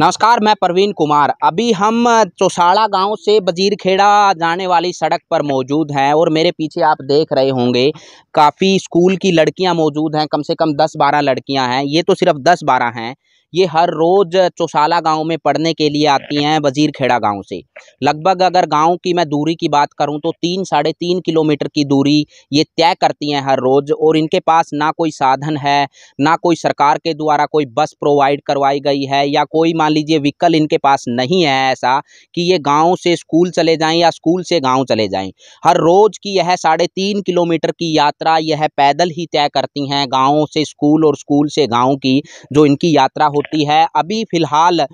नमस्कार मैं प्रवीण कुमार अभी हम चौसाड़ा गांव से वजीरखेड़ा जाने वाली सड़क पर मौजूद हैं और मेरे पीछे आप देख रहे होंगे काफ़ी स्कूल की लड़कियां मौजूद हैं कम से कम 10-12 लड़कियां हैं ये तो सिर्फ 10-12 हैं ये हर रोज़ चौसाला गांव में पढ़ने के लिए आती हैं वजीर खेड़ा गाँव से लगभग अगर गांव की मैं दूरी की बात करूं तो तीन साढ़े तीन किलोमीटर की दूरी ये तय करती हैं हर रोज़ और इनके पास ना कोई साधन है ना कोई सरकार के द्वारा कोई बस प्रोवाइड करवाई गई है या कोई मान लीजिए व्हीकल इनके पास नहीं है ऐसा कि ये गाँव से स्कूल चले जाएँ या स्कूल से गाँव चले जाएँ हर रोज़ की यह साढ़े तीन किलोमीटर की यात्रा यह पैदल ही तय करती हैं गाँव से स्कूल और स्कूल से गाँव की जो इनकी यात्रा होती है अभी फ़िलहाल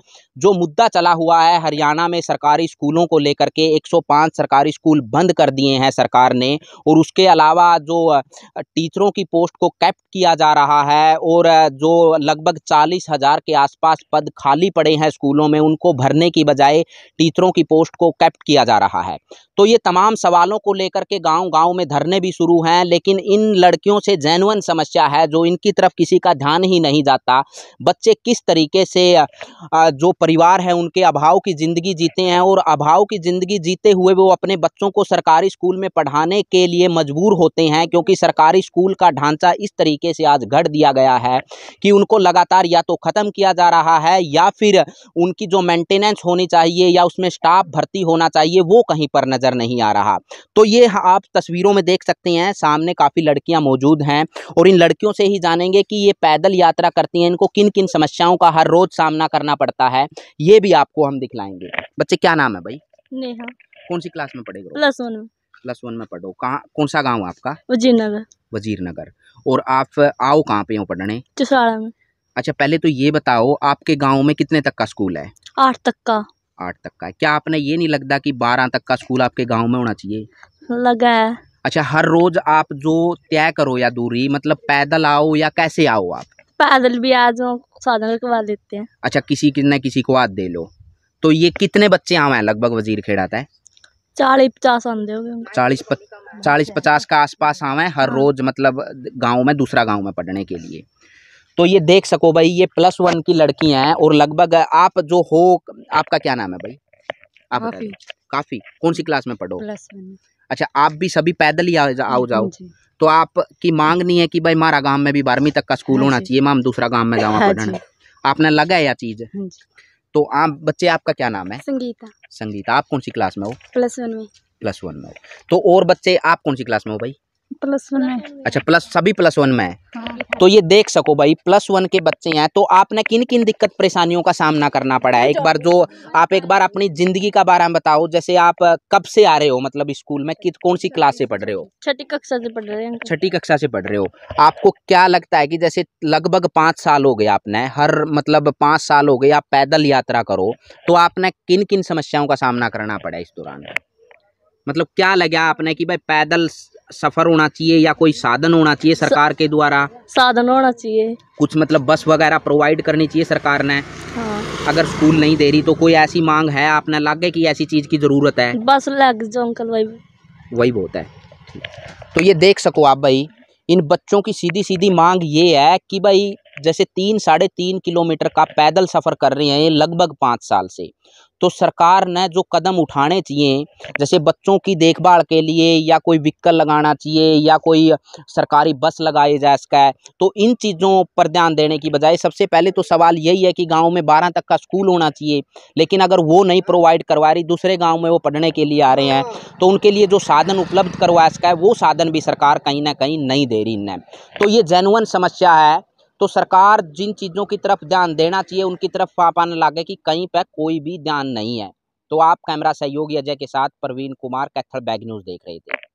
जो मुद्दा चला हुआ है हरियाणा में सरकारी स्कूलों को लेकर के 105 सरकारी स्कूल बंद कर दिए हैं सरकार ने और उसके अलावा जो टीचरों की पोस्ट को कैप्ट किया जा रहा है और जो लगभग चालीस हज़ार के आसपास पद खाली पड़े हैं स्कूलों में उनको भरने की बजाय टीचरों की पोस्ट को कैप्ट किया जा रहा है तो ये तमाम सवालों को लेकर के गाँव गाँव में धरने भी शुरू हैं लेकिन इन लड़कियों से जैनवन समस्या है जो इनकी तरफ किसी का ध्यान ही नहीं जाता बच्चे किस किस तरीके से जो परिवार है उनके अभाव की ज़िंदगी जीते हैं और अभाव की ज़िंदगी जीते हुए वो अपने बच्चों को सरकारी स्कूल में पढ़ाने के लिए मजबूर होते हैं क्योंकि सरकारी स्कूल का ढांचा इस तरीके से आज घट दिया गया है कि उनको लगातार या तो ख़त्म किया जा रहा है या फिर उनकी जो मेंटेनेंस होनी चाहिए या उसमें स्टाफ भर्ती होना चाहिए वो कहीं पर नज़र नहीं आ रहा तो ये आप तस्वीरों में देख सकते हैं सामने काफ़ी लड़कियाँ मौजूद हैं और इन लड़कियों से ही जानेंगे कि ये पैदल यात्रा करती हैं इनको किन किन समस्या समस्याओं का हर रोज सामना करना पड़ता है ये भी आपको हम दिखलाएंगे बच्चे क्या नाम है भाई नेहा कौन सी क्लास में पढ़ेगा प्लस वन प्लस वन में पढ़ो कहाँ कौन सा गाँव आपका वजीर नगर वजीर नगर और आप आओ कहाँ पे हो पढ़ने चुसाड़ा में अच्छा पहले तो ये बताओ आपके गाँव में कितने तक का स्कूल है आठ तक का आठ तक का क्या आपने ये नहीं लगता कि बारह तक का स्कूल आपके गाँव में होना चाहिए लगा है अच्छा हर रोज आप जो तय करो या दूरी मतलब पैदल आओ या कैसे आओ आप पैदल भी आ जाओ साधन करवा लेते हैं अच्छा किसी न किसी को आद दे लो तो ये कितने बच्चे आवा है लगभग वजीर खेड़ा था चालीस पचास आंदे होंगे चालीस चालीस पचास का आसपास आवे हर हाँ। रोज मतलब गांव में दूसरा गांव में पढ़ने के लिए तो ये देख सको भाई ये प्लस वन की लड़कियां हैं और लगभग आप जो हो आपका क्या नाम है भाई आप काफी काफी कौन सी क्लास में पढ़ो प्लस वन अच्छा आप भी सभी पैदल ही आओ जाओ तो आपकी मांग नहीं है कि भाई हमारा गांव में भी बारहवीं तक का स्कूल हाँ होना चाहिए हम दूसरा गांव में जाऊँ हाँ पढ़ने आपने लगा है यह चीज़ हाँ तो आप बच्चे आपका क्या नाम है संगीता संगीता आप कौन सी क्लास में हो प्लस वन में प्लस वन में हो तो और बच्चे आप कौन सी क्लास में हो भाई प्लस वन में अच्छा प्लस सभी प्लस वन में है तो ये देख सको भाई प्लस वन के बच्चे हैं तो आपने किन किन दिक्कत परेशानियों का सामना करना पड़ा है एक बार जो आप एक बार अपनी ज़िंदगी का बारे में बताओ जैसे आप कब से आ रहे हो मतलब स्कूल में कित कौन सी क्लास से पढ़ रहे हो छठी कक्षा से पढ़ रहे हैं छठी कक्षा से पढ़ रहे हो आपको क्या लगता है कि जैसे लगभग पाँच साल हो गए आपने हर मतलब पाँच साल हो गए आप पैदल यात्रा करो तो आपने किन किन समस्याओं का सामना करना पड़ा इस दौरान मतलब क्या लगा आपने कि भाई पैदल सफर होना चाहिए या कोई साधन होना चाहिए सरकार के द्वारा साधन होना चाहिए कुछ मतलब बस वगैरह प्रोवाइड करनी चाहिए सरकार ने हाँ। अगर स्कूल नहीं दे रही तो कोई ऐसी मांग है आपने लागे की ऐसी चीज की जरूरत है बस लग जो अंकल वही वही बहुत है तो ये देख सको आप भाई इन बच्चों की सीधी सीधी मांग ये है कि भाई जैसे तीन साढ़े तीन किलोमीटर का पैदल सफ़र कर रहे हैं लगभग पाँच साल से तो सरकार ने जो कदम उठाने चाहिए जैसे बच्चों की देखभाल के लिए या कोई व्हीकल लगाना चाहिए या कोई सरकारी बस लगाई जा सका तो इन चीज़ों पर ध्यान देने की बजाय सबसे पहले तो सवाल यही है कि गांव में बारह तक का स्कूल होना चाहिए लेकिन अगर वो नहीं प्रोवाइड करवा रही दूसरे गाँव में वो पढ़ने के लिए आ रहे हैं हाँ। तो उनके लिए जो साधन उपलब्ध करवा सका वो साधन भी सरकार कहीं ना कहीं नहीं दे रही इन तो ये जेनुअन समस्या है तो सरकार जिन चीज़ों की तरफ ध्यान देना चाहिए उनकी तरफ आप आने लगे कि कहीं पर कोई भी ध्यान नहीं है तो आप कैमरा सहयोगी अजय के साथ प्रवीण कुमार कैथल बैग न्यूज़ देख रहे थे